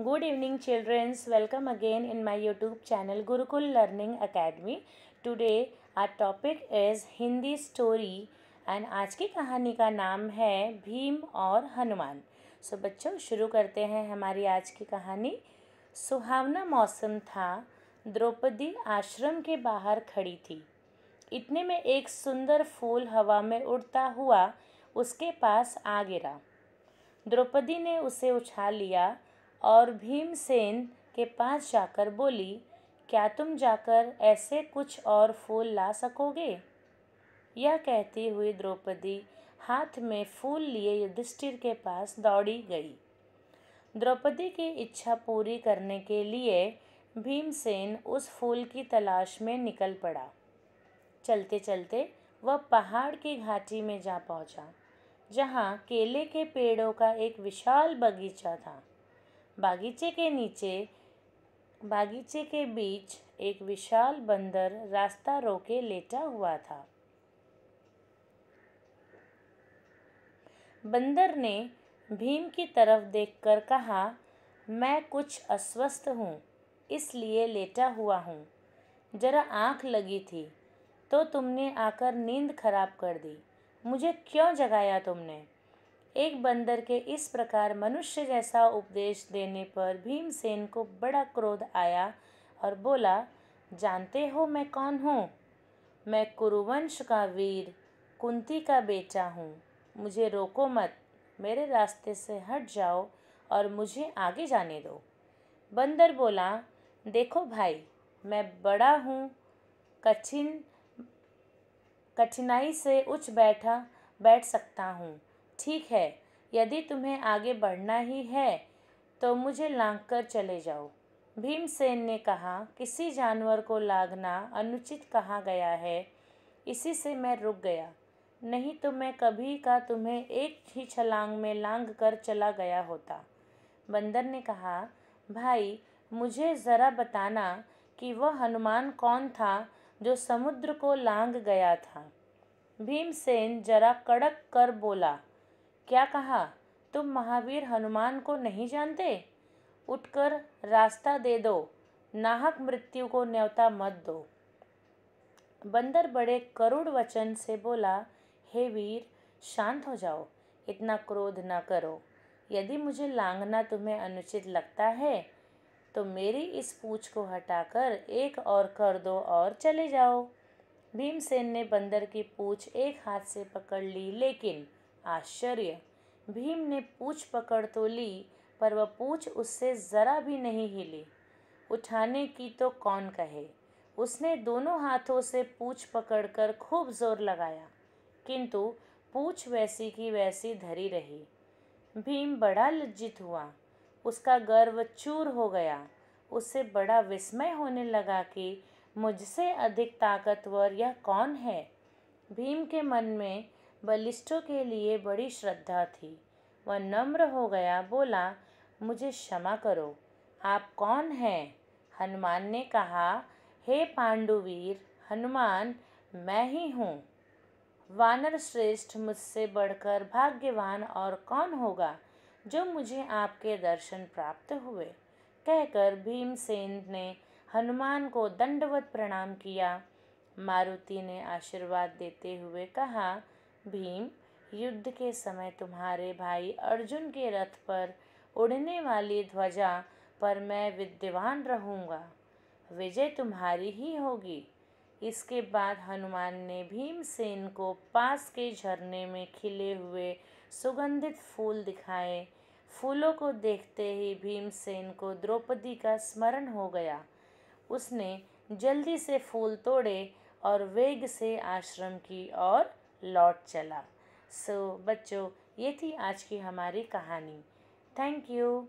good evening childrens welcome again in my YouTube channel Gurukul learning academy today are topic is Hindi story and आज की कहानी का नाम है भीम और हनुमान सो so, बच्चों शुरू करते हैं हमारी आज की कहानी सुहावना मौसम था द्रौपदी आश्रम के बाहर खड़ी थी इतने में एक सुंदर फूल हवा में उड़ता हुआ उसके पास आ गिरा द्रौपदी ने उसे उछाल लिया और भीमसेन के पास जाकर बोली क्या तुम जाकर ऐसे कुछ और फूल ला सकोगे यह कहती हुई द्रौपदी हाथ में फूल लिए युधिष्ठिर के पास दौड़ी गई द्रौपदी की इच्छा पूरी करने के लिए भीमसेन उस फूल की तलाश में निकल पड़ा चलते चलते वह पहाड़ की घाटी में जा पहुंचा, जहां केले के पेड़ों का एक विशाल बगीचा था बागीचे के नीचे बागीचे के बीच एक विशाल बंदर रास्ता रोके लेटा हुआ था बंदर ने भीम की तरफ देखकर कहा मैं कुछ अस्वस्थ हूँ इसलिए लेटा हुआ हूँ जरा आँख लगी थी तो तुमने आकर नींद खराब कर दी मुझे क्यों जगाया तुमने एक बंदर के इस प्रकार मनुष्य जैसा उपदेश देने पर भीमसेन को बड़ा क्रोध आया और बोला जानते हो मैं कौन हूँ मैं कुरुवंश का वीर कुंती का बेटा हूँ मुझे रोको मत मेरे रास्ते से हट जाओ और मुझे आगे जाने दो बंदर बोला देखो भाई मैं बड़ा हूँ कठिन कठिनाई से उच्च बैठा बैठ सकता हूँ ठीक है यदि तुम्हें आगे बढ़ना ही है तो मुझे लाँग कर चले जाओ भीमसेन ने कहा किसी जानवर को लागना अनुचित कहा गया है इसी से मैं रुक गया नहीं तो मैं कभी का तुम्हें एक ही छलांग में लांग कर चला गया होता बंदर ने कहा भाई मुझे ज़रा बताना कि वह हनुमान कौन था जो समुद्र को लांग गया था भीमसेन जरा कड़क कर बोला क्या कहा तुम महावीर हनुमान को नहीं जानते उठकर रास्ता दे दो नाहक मृत्यु को न्यौता मत दो बंदर बड़े करुण वचन से बोला हे वीर शांत हो जाओ इतना क्रोध न करो यदि मुझे लांगना तुम्हें अनुचित लगता है तो मेरी इस पूछ को हटाकर एक और कर दो और चले जाओ भीमसेन ने बंदर की पूछ एक हाथ से पकड़ ली लेकिन आश्चर्य भीम ने पूछ पकड़ तो ली पर वह पूछ उससे ज़रा भी नहीं हिली उठाने की तो कौन कहे उसने दोनों हाथों से पूछ पकड़कर खूब जोर लगाया किंतु पूछ वैसी की वैसी धरी रही भीम बड़ा लज्जित हुआ उसका गर्व चूर हो गया उससे बड़ा विस्मय होने लगा कि मुझसे अधिक ताकतवर यह कौन है भीम के मन में बलिष्ठों के लिए बड़ी श्रद्धा थी वह नम्र हो गया बोला मुझे क्षमा करो आप कौन हैं हनुमान ने कहा हे पांडुवीर हनुमान मैं ही हूँ वानर श्रेष्ठ मुझसे बढ़कर भाग्यवान और कौन होगा जो मुझे आपके दर्शन प्राप्त हुए कहकर भीमसेन ने हनुमान को दंडवत प्रणाम किया मारुति ने आशीर्वाद देते हुए कहा भीम युद्ध के समय तुम्हारे भाई अर्जुन के रथ पर उड़ने वाली ध्वजा पर मैं विद्यवान रहूँगा विजय तुम्हारी ही होगी इसके बाद हनुमान ने भीमसेन को पास के झरने में खिले हुए सुगंधित फूल दिखाए फूलों को देखते ही भीमसेन को द्रौपदी का स्मरण हो गया उसने जल्दी से फूल तोड़े और वेग से आश्रम की ओर लौट चला सो so, बच्चों ये थी आज की हमारी कहानी थैंक यू